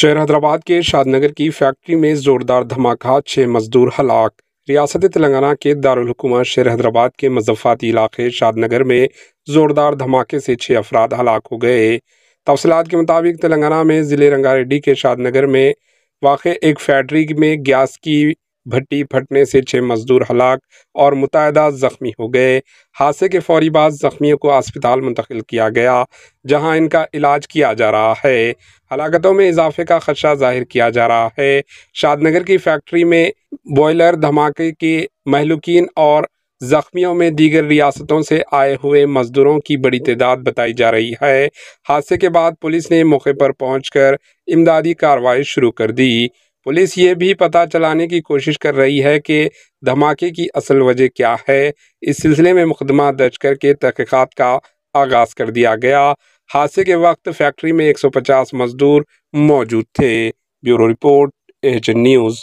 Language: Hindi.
शहर हैदराबाद के शादनगर की फैक्ट्री में जोरदार धमाका छः मजदूर हलाक रियासत तेलंगाना के दारकूमत शहर हैदराबाद के मजफ़ाती इलाके शादनगर में जोरदार धमाके से छः अफराद हलाक हो गए तफसलत के मुताबिक तेलंगाना में ज़िले रंगारेड्डी के शादनगर में वाक़ एक फैक्ट्री में गैस की भट्टी फटने से छः मजदूर हलाक और मुतहदा जख्मी हो गए हादसे के फौरी बाद जख्मियों को अस्पताल मुंतकिल किया गया जहां इनका इलाज किया जा रहा है हलाकतों में इजाफे का खदशा जाहिर किया जा रहा है शादनगर की फैक्ट्री में बॉयलर धमाके के महलुकिन और जख्मियों में दीगर रियासतों से आए हुए मजदूरों की बड़ी तादाद बताई जा रही है हादसे के बाद पुलिस ने मौके पर पहुंचकर इमदादी कार्रवाई शुरू कर दी पुलिस ये भी पता चलाने की कोशिश कर रही है कि धमाके की असल वजह क्या है इस सिलसिले में मुकदमा दर्ज करके तहकीक़ात का आगाज़ कर दिया गया हादसे के वक्त फैक्ट्री में 150 मजदूर मौजूद थे ब्यूरो रिपोर्ट एच न्यूज़